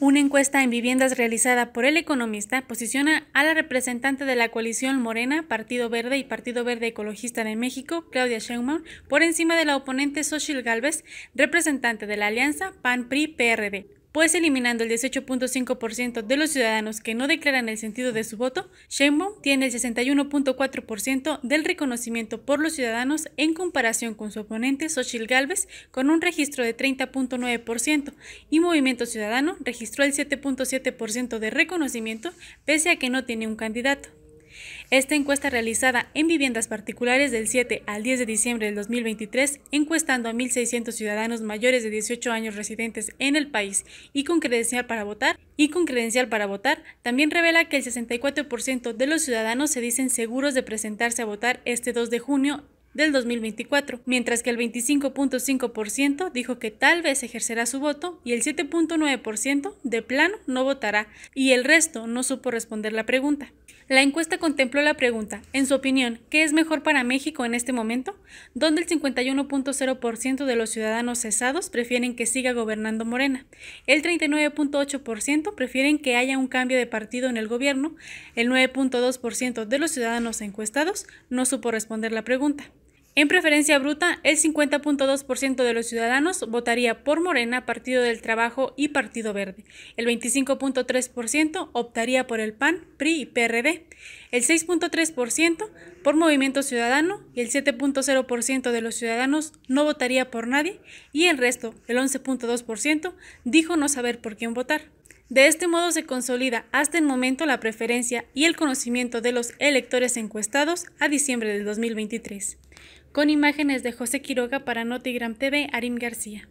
Una encuesta en viviendas realizada por El Economista posiciona a la representante de la coalición Morena, Partido Verde y Partido Verde Ecologista de México, Claudia Sheinbaum, por encima de la oponente Social Gálvez, representante de la alianza PAN-PRI-PRD pues eliminando el 18.5% de los ciudadanos que no declaran el sentido de su voto, Sheinbaum tiene el 61.4% del reconocimiento por los ciudadanos en comparación con su oponente Xochitl Galvez con un registro de 30.9% y Movimiento Ciudadano registró el 7.7% de reconocimiento pese a que no tiene un candidato. Esta encuesta realizada en viviendas particulares del 7 al 10 de diciembre del 2023, encuestando a 1.600 ciudadanos mayores de 18 años residentes en el país y con credencial para votar, y con credencial para votar, también revela que el 64% de los ciudadanos se dicen seguros de presentarse a votar este 2 de junio del 2024, mientras que el 25.5% dijo que tal vez ejercerá su voto y el 7.9% de plano no votará y el resto no supo responder la pregunta. La encuesta contempló la pregunta, en su opinión, ¿qué es mejor para México en este momento? Donde el 51.0% de los ciudadanos cesados prefieren que siga gobernando Morena, el 39.8% prefieren que haya un cambio de partido en el gobierno, el 9.2% de los ciudadanos encuestados no supo responder la pregunta. En preferencia bruta, el 50.2% de los ciudadanos votaría por Morena, Partido del Trabajo y Partido Verde. El 25.3% optaría por el PAN, PRI y PRD. El 6.3% por Movimiento Ciudadano y el 7.0% de los ciudadanos no votaría por nadie y el resto, el 11.2%, dijo no saber por quién votar. De este modo se consolida hasta el momento la preferencia y el conocimiento de los electores encuestados a diciembre del 2023 con imágenes de José Quiroga para Notigram TV, Arim García.